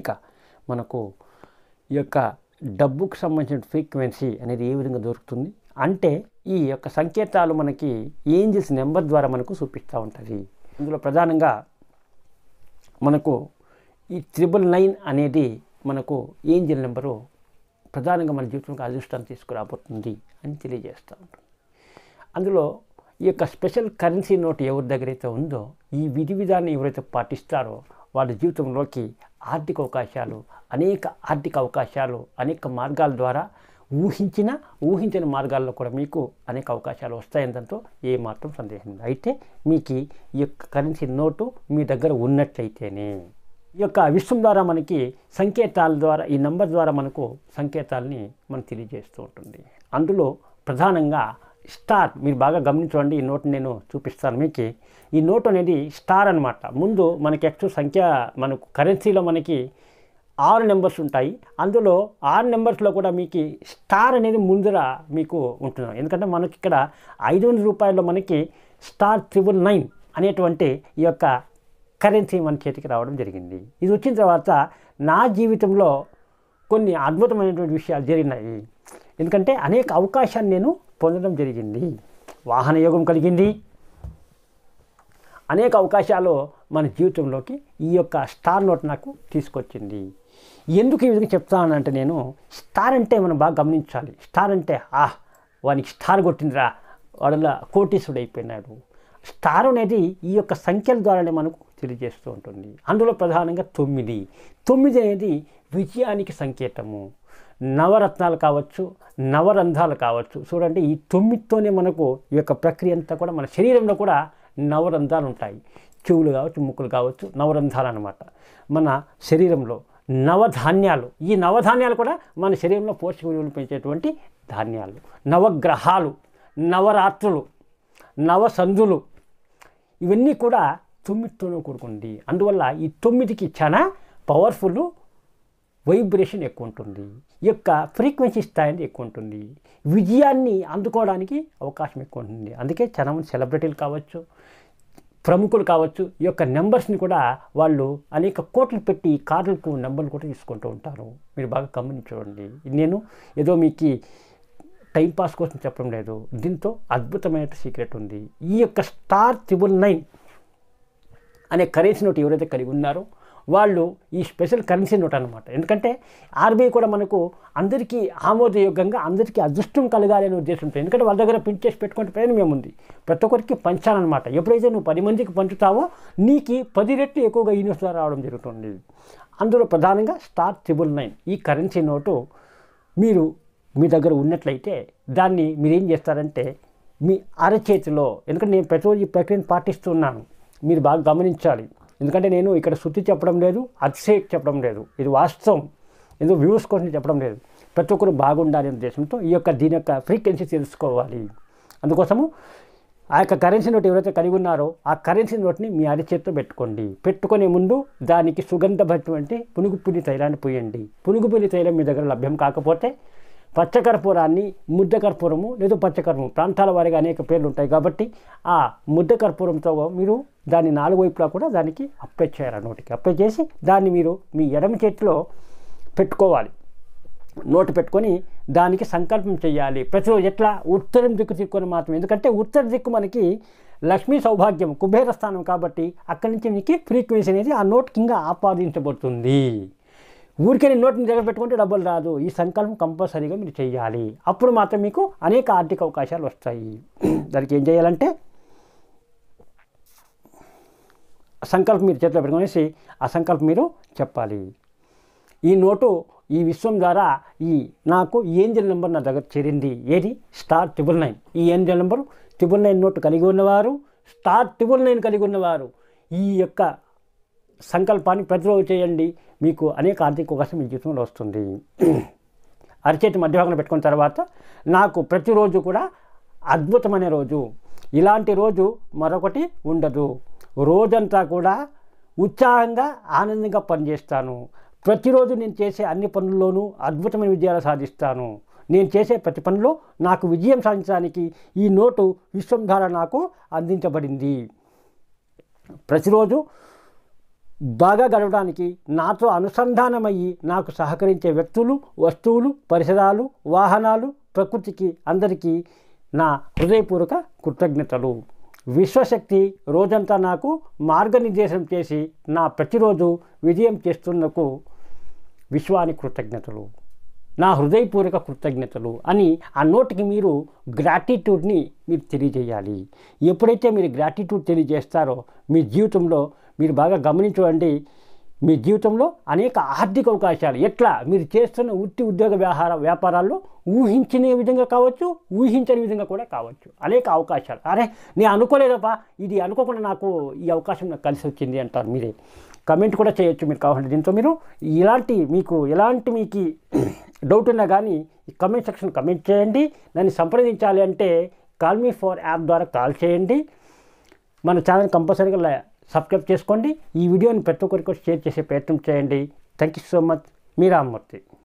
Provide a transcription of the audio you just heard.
ఇక మనకు ఈ యొక్క డబ్బుకు సంబంధించిన ఫ్రీక్వెన్సీ అనేది ఏ విధంగా దొరుకుతుంది అంటే ఈ యొక్క సంకేతాలు మనకి ఏంజిల్స్ నెంబర్ ద్వారా మనకు చూపిస్తూ ఉంటుంది ఇందులో ప్రధానంగా మనకు ఈ త్రిబుల్ నైన్ అనేది మనకు ఏంజిల్ నెంబరు ప్రధానంగా మన జీవితంలో అదృష్టం తీసుకురాబోతుంది అని తెలియజేస్తూ ఉంటుంది అందులో ఈ యొక్క స్పెషల్ కరెన్సీ నోట్ ఎవరి దగ్గర అయితే ఉందో ఈ విధి విధాన్ని ఎవరైతే పాటిస్తారో వాళ్ళ జీవితంలోకి ఆర్థిక అవకాశాలు అనేక ఆర్థిక అవకాశాలు అనేక మార్గాల ద్వారా ఊహించిన ఊహించిన మార్గాల్లో కూడా మీకు అనేక అవకాశాలు వస్తాయనడంతో ఏమాత్రం సందేహం లేదు అయితే మీకు ఈ యొక్క కరెన్సీ నోటు మీ దగ్గర ఉన్నట్లయితేనే ఈ యొక్క విశ్వం ద్వారా మనకి సంకేతాల ద్వారా ఈ నంబర్ ద్వారా మనకు సంకేతాలని మనం తెలియజేస్తూ ఉంటుంది అందులో ప్రధానంగా స్టార్ మీరు బాగా గమనించండి ఈ నోట్ నేను చూపిస్తాను మీకు ఈ నోట్ అనేది స్టార్ అనమాట ముందు మనకి ఎక్స్ సంఖ్య మనకు కరెన్సీలో మనకి ఆరు నెంబర్స్ ఉంటాయి అందులో ఆరు నెంబర్స్లో కూడా మీకు స్టార్ అనేది ముందర మీకు ఉంటుంది ఎందుకంటే మనకి ఇక్కడ ఐదు వందల రూపాయల్లో మనకి స్టార్ త్రిబుల్ నైన్ అనేటువంటి ఈ యొక్క కరెన్సీ మన చేతికి రావడం జరిగింది ఇది వచ్చిన తర్వాత నా జీవితంలో కొన్ని అద్భుతమైనటువంటి విషయాలు జరిగినాయి ఎందుకంటే అనేక అవకాశాన్ని నేను పొందడం జరిగింది వాహన యోగం కలిగింది అనేక అవకాశాలు మన జీవితంలోకి ఈ యొక్క స్టార్ నోట్ నాకు తీసుకొచ్చింది ఎందుకు ఈ విధంగా చెప్తానంటే నేను స్టార్ అంటే మనం బాగా గమనించాలి స్టార్ అంటే ఆహ్ వానికి స్టార్ కొట్టిందిరా వాడలా కోటీసుడు అయిపోయినాడు స్టార్ అనేది ఈ యొక్క సంఖ్యల ద్వారానే మనకు తెలియజేస్తూ ఉంటుంది అందులో ప్రధానంగా తొమ్మిది తొమ్మిది అనేది విజయానికి సంకేతము నవరత్నాలు కావచ్చు నవరంధ్రాలు కావచ్చు చూడండి ఈ తొమ్మిదితోనే మనకు ఈ యొక్క ప్రక్రియ అంతా కూడా మన శరీరంలో కూడా నవరంధ్రాలు ఉంటాయి చెవులు కావచ్చు ముక్కులు కావచ్చు నవరంధ్రాలు అనమాట మన శరీరంలో నవధాన్యాలు ఈ నవధాన్యాలు కూడా మన శరీరంలో పోషక విలువలు పెంచేటువంటి ధాన్యాలు నవగ్రహాలు నవరాత్రులు నవసంధులు ఇవన్నీ కూడా తొమ్మిదితోనే కూడుకుంది అందువల్ల ఈ తొమ్మిదికి చాలా పవర్ఫుల్ వైబ్రేషన్ ఎక్కువ ఉంటుంది యొక్క ఫ్రీక్వెన్సీ స్థాయి ఎక్కువ ఉంటుంది విజయాన్ని అందుకోవడానికి అవకాశం ఎక్కువ ఉంటుంది అందుకే చాలామంది సెలబ్రిటీలు కావచ్చు ప్రముఖులు కావచ్చు ఈ యొక్క నెంబర్స్ని కూడా వాళ్ళు అనేక కోట్లు పెట్టి కార్లకు నెంబర్లు కూడా తీసుకుంటూ ఉంటారు మీరు బాగా గమనించండి నేను ఏదో మీకు టైంపాస్ కోసం చెప్పడం లేదు దీంతో అద్భుతమైన సీక్రెట్ ఉంది ఈ యొక్క స్టార్ త్రిబుల్ నైన్ అనే కరెన్సీ నోట్ ఎవరైతే కలిగి ఉన్నారో వాళ్ళు ఈ స్పెషల్ కరెన్సీ నోట్ అనమాట ఎందుకంటే ఆర్బీఐ కూడా మనకు అందరికీ ఆమోదయోగ్యంగా అందరికీ అదృష్టం కలగాలి అనే ఉద్దేశంతో ఎందుకంటే వాళ్ళ దగ్గర ప్రింట్ చేసి పెట్టుకుంటే ప్రయోజనం ఉంది ప్రతి ఒక్కరికి పంచాలన్నమాట ఎప్పుడైతే నువ్వు పది మందికి పంచుతావో నీకు పది రెట్లు ఎక్కువగా ఈ ద్వారా రావడం జరుగుతుంది అందులో ప్రధానంగా స్టార్ ట్రిబుల్ నైన్ ఈ కరెన్సీ నోటు మీరు మీ దగ్గర ఉన్నట్లయితే దాన్ని మీరేం చేస్తారంటే మీ అరచేతిలో ఎందుకంటే నేను ప్రతిరోజు ఈ ప్రక్రియను పాటిస్తున్నాను మీరు బాగా గమనించాలి ఎందుకంటే నేను ఇక్కడ శృతి చెప్పడం లేదు అతిశేక్ చెప్పడం లేదు ఇది వాస్తవం ఏదో వ్యూస్ కోసం చెప్పడం లేదు ప్రతి ఒక్కరు బాగుండాలనే ఉద్దేశంతో ఈ యొక్క దీని యొక్క ఫ్రీక్వెన్సీ తెలుసుకోవాలి అందుకోసము ఆ యొక్క కరెన్సీ నోట్ ఎవరైతే కలిగి ఉన్నారో ఆ కరెన్సీ నోట్ని మీ అరిచేత్తో పెట్టుకోండి పెట్టుకునే ముందు దానికి సుగంధ భరితమంటే పునుగుపుని తైలాన్ని పోయండి పునుగుపుని తైలం మీ దగ్గర లభ్యం కాకపోతే పచ్చకర్పూరాన్ని ముద్దకర్పూరము లేదా పచ్చకర్పూరం ప్రాంతాల వారిగా అనేక పేర్లు ఉంటాయి కాబట్టి ఆ ముద్దకర్పూరంతో మీరు దాన్ని నాలుగు వైపులా కూడా దానికి అప్లై చేయాలి నోటికి అప్లై చేసి దాన్ని మీరు మీ ఎడమ చేతిలో పెట్టుకోవాలి నోటు పెట్టుకొని దానికి సంకల్పం చేయాలి ప్రతిరోజు ఎట్లా ఉత్తరం దిక్కు తీసుకొని మాత్రం ఎందుకంటే ఉత్తర దిక్కు మనకి లక్ష్మీ సౌభాగ్యం కుబేర స్థానం కాబట్టి అక్కడి నుంచి మీకు ఫ్రీక్వెన్సీ అనేది ఆ నోట్ కింద ఆపాదించబడుతుంది ఊరికే నోటిని దగ్గర పెట్టుకుంటే డబ్బులు రాదు ఈ సంకల్పం కంపల్సరీగా మీరు చేయాలి అప్పుడు మాత్రం మీకు అనేక ఆర్థిక అవకాశాలు వస్తాయి దానికి ఏం చేయాలంటే సంకల్పం మీరు చేతిలో పెట్టుకునేసి ఆ సంకల్పం మీరు చెప్పాలి ఈ నోటు ఈ విశ్వం ద్వారా ఈ నాకు ఏంజల్ నెంబర్ నా దగ్గర చేరింది ఏది స్టార్ ట్రిబుల్ నైన్ ఈ angel number triple nine note కలిగి ఉన్నవారు స్టార్ ట్రిబుల్ నైన్ కలిగి ఉన్నవారు ఈ యొక్క సంకల్పాన్ని ప్రతిరోజు చేయండి మీకు అనేక ఆర్థిక అవకాశం మీ జీవితంలో వస్తుంది అరచేతి మధ్యభాగంలో పెట్టుకున్న తర్వాత నాకు ప్రతిరోజు కూడా అద్భుతమైన రోజు ఇలాంటి రోజు మరొకటి ఉండదు రోజంతా కూడా ఉత్సాహంగా ఆనందంగా పనిచేస్తాను ప్రతిరోజు నేను చేసే అన్ని పనుల్లోనూ అద్భుతమైన విజయాలు సాధిస్తాను నేను చేసే ప్రతి పనిలో నాకు విజయం సాధించడానికి ఈ నోటు విశ్వం ద్వారా నాకు అందించబడింది ప్రతిరోజు బాగా గడవడానికి నాతో అనుసంధానమయ్యి నాకు సహకరించే వ్యక్తులు వస్తువులు పరిసరాలు వాహనాలు ప్రకృతికి అందరికీ నా హృదయపూర్వక కృతజ్ఞతలు విశ్వశక్తి రోజంతా నాకు మార్గనిర్దేశం చేసి నా ప్రతిరోజు విజయం చేస్తున్నకు విశ్వానికి కృతజ్ఞతలు నా హృదయపూర్వక కృతజ్ఞతలు అని ఆ నోటికి మీరు గ్రాటిట్యూడ్ని మీరు తెలియజేయాలి ఎప్పుడైతే మీరు గ్రాటిట్యూడ్ తెలియజేస్తారో మీ జీవితంలో మీరు బాగా గమనించండి మీ జీవితంలో అనేక ఆర్థిక అవకాశాలు ఎట్లా మీరు చేస్తున్న వృత్తి ఉద్యోగ వ్యవహార వ్యాపారాల్లో ఊహించిన విధంగా కావచ్చు ఊహించని విధంగా కూడా కావచ్చు అనేక అవకాశాలు అరే నేను అనుకోలేదప్పా ఇది అనుకోకుండా నాకు ఈ అవకాశం నాకు కలిసి వచ్చింది అంటారు మీరే కమెంట్ కూడా చేయొచ్చు మీరు కావాలంటే దీంతో మీరు ఇలాంటి మీకు ఎలాంటి మీకు డౌట్ ఉన్నా కానీ కమెంట్ సెక్షన్ కమెంట్ చేయండి నన్ను సంప్రదించాలి అంటే కాల్ మీ ఫోర్ యాప్ ద్వారా కాల్ చేయండి మన ఛానల్ కంపల్సరీగా సబ్స్క్రైబ్ చేసుకోండి ఈ వీడియోని ప్రతి ఒక్కరికి షేర్ చేసే ప్రయత్నం చేయండి థ్యాంక్ యూ సో మచ్ మీ రామ్మూర్తి